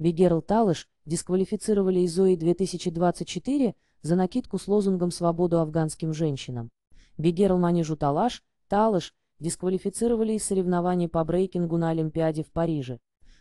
Бегерл Талыш дисквалифицировали из ОИ 2024 за накидку с лозунгом «Свободу афганским женщинам». Бегерл Манижу Талаш, Талыш, дисквалифицировали из соревнований по брейкингу на Олимпиаде в Париже.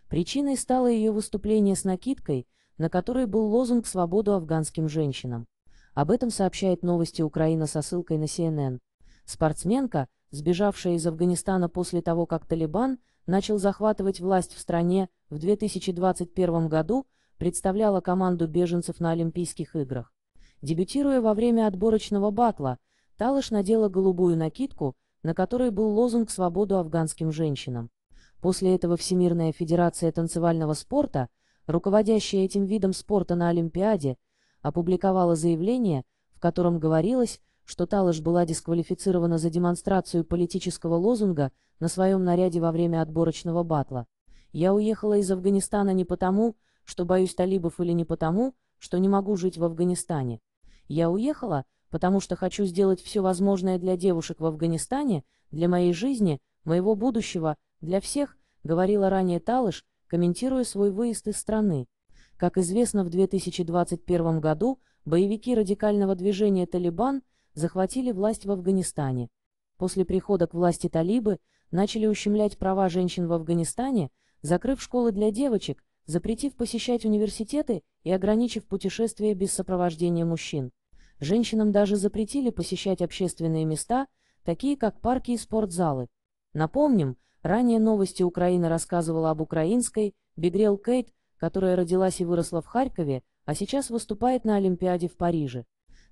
Причиной стало ее выступление с накидкой, на которой был лозунг «Свободу афганским женщинам». Об этом сообщает новости Украина со ссылкой на CNN. Спортсменка, сбежавшая из Афганистана после того, как Талибан начал захватывать власть в стране в 2021 году, представляла команду беженцев на Олимпийских играх. Дебютируя во время отборочного батла, Талыш надела голубую накидку, на которой был лозунг «Свободу афганским женщинам». После этого Всемирная Федерация танцевального спорта, руководящая этим видом спорта на Олимпиаде, опубликовала заявление, в котором говорилось, что Талыш была дисквалифицирована за демонстрацию политического лозунга на своем наряде во время отборочного батла. «Я уехала из Афганистана не потому, что боюсь талибов или не потому, что не могу жить в Афганистане. Я уехала, потому что хочу сделать все возможное для девушек в Афганистане, для моей жизни, моего будущего, для всех», — говорила ранее Талыш, комментируя свой выезд из страны. Как известно, в 2021 году боевики радикального движения «Талибан» захватили власть в Афганистане. После прихода к власти талибы начали ущемлять права женщин в Афганистане, закрыв школы для девочек, запретив посещать университеты и ограничив путешествия без сопровождения мужчин. Женщинам даже запретили посещать общественные места, такие как парки и спортзалы. Напомним, ранее новости Украины рассказывала об украинской Бигрел Кейт, которая родилась и выросла в Харькове, а сейчас выступает на Олимпиаде в Париже.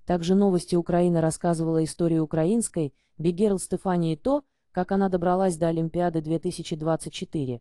Также новости Украины рассказывала историю украинской Бигерл Стефании то, как она добралась до Олимпиады 2024.